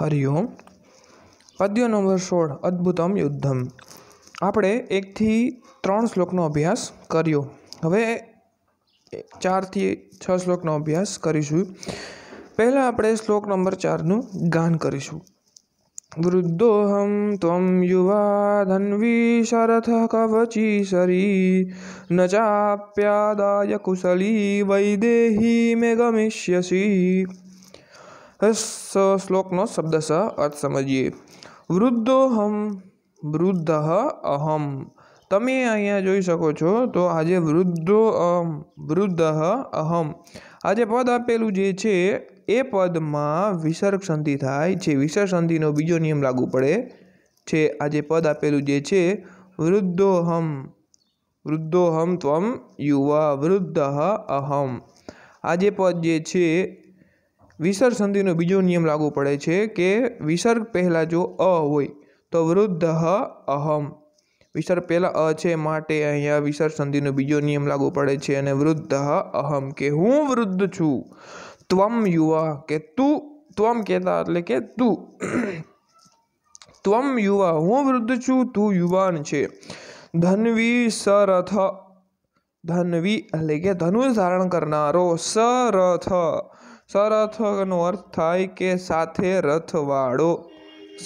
Hariom પદ્ય number સોળ અદ્ભુતમ યુદ્ધમ આપણે એકથી ત્રણ શ્લોકનો અભ્યાસ કર્યો હવે ચારથી છ શ્લોકનો અભ્યાસ કરીશું પહેલાં આપણે શ્લોક નંબર ચારનું ગાન કરીશું વૃદ્ધોહમ ત્વમ યુવા ધન્વી શરથ કવચી શરી ન ચાપ્યાદાય કુશલી વૈદેહી મેં ગમિષ્યસી શ્લોકનો શબ્દશ અર્થ સમજીએ વૃદ્ધોહમ વૃદ્ધ અહમ તમે અહીંયા જોઈ શકો છો તો આજે વૃદ્ધો અહમ વૃદ્ધ અહમ આજે પદ આપેલું જે છે એ પદમાં વિસર્ગ સંધિ થાય છે વિસર્ગ સંધિનો બીજો નિયમ લાગુ પડે છે આજે પદ આપેલું જે છે વૃદ્ધોહમ વૃદ્ધોહમ ત્વમ યુવા વૃદ્ધ અહમ આજે પદ જે છે વિસર્ગ સંધિનો બીજો નિયમ લાગુ પડે છે કે વિસર્ગ પહેલાં જો અ હોય તો વૃદ્ધ અહમ વિસર્ગ પહેલાં અ છે માટે અહીંયા વિસર્ગ સંધિનો બીજો નિયમ લાગુ પડે છે અને વૃદ્ધ અહમ કે હું વૃદ્ધ છું ત્વમ યુવા કે તું ત્વમ કહેતા એટલે કે તું ત્વમ યુવા હું વૃદ્ધ છું તું યુવાન છે ધનવી સરથ ધનવી એટલે કે ધનુષ ધારણ કરનારો સરથ સરથનો અર્થ થાય કે સાથે રથવાળો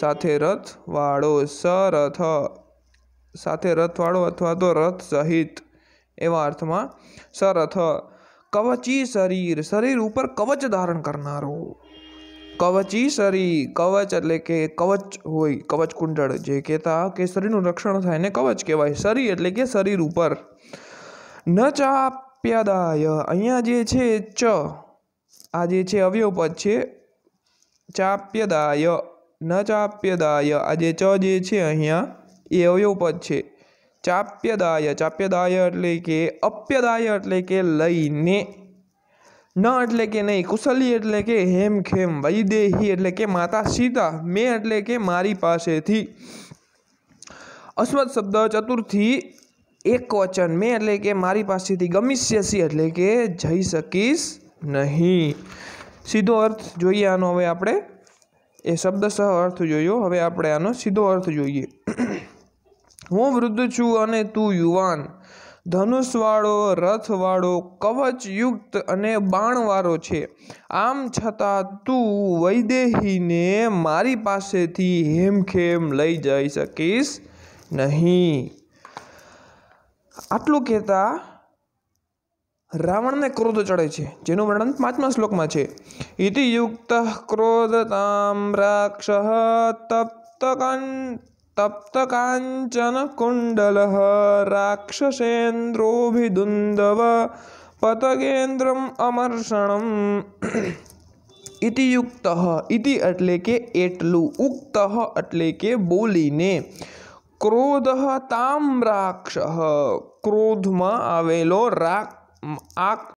સાથે રથવાળો સરથ સાથે રથવાળો અથવા તો રથ સહિત એવા અર્થમાં સરથ કવચી શરીર શરીર ઉપર કવચ ધારણ કરનારો કવચી શરીર કવચ એટલે કે કવચ હોય કવચ કુંડળ જે કહેતા કે શરીરનું રક્ષણ થાય ને કવચ કહેવાય શરીર એટલે કે શરીર ઉપર ન ચાપ્યદાય અહીંયા જે છે ચ आ जे छ अव्ययोपद छ चाप्यदाय न चाप्यदाय अजे च जे छ अइहा ये अव्ययोपद छ चाप्यदाय चाप्यदाय એટલે કે અપ્યદાય એટલે કે લઈને ન એટલે કે નહીં કુસલી એટલે કે હેમખેમ વયદેહી એટલે કે માતા સીતા મે એટલે કે મારી પાસેથી अश्वद शब्द चतुर्थी एकवचन મે એટલે કે મારી પાસેથી ગમિષ્યસિ એટલે કે જઈ સકીસ નહીં સીધો અર્થ જોઈએ આનો હવે આપણે એ શબ્દશઃ અર્થ જોયો હવે આપણે આનો સીધો અર્થ જોઈએ હું વૃદ્ધ છું અને તું યુવાન ધનુષવાળો રથવાળો કવચયુક્ત અને બાણવાળો છે આમ છતાં તું વૈદેહીને મારી પાસેથી હેમખેમ લઈ જઈ શકીશ નહીં આટલું કહેતા રાવણને ક્રોધ ચડે છે જેનું વર્ણન પાંચમા શ્લોકમાં છે ઇતિ યુક્ત ક્રોધતામ રાક્ષ તપ્તકં તપ્તકાંચન કુંડલ રાક્ષસેન્દ્રોભિદુંદવ પતગેન્દ્રમ અમર્ષણમ ઇતિ યુક્ત ઇતિ એટલે કે એટલું ઉક્ત એટલે કે બોલીને ક્રોધ તામ રાક્ષ ક્રોધમાં આવેલો રાક્ષ આ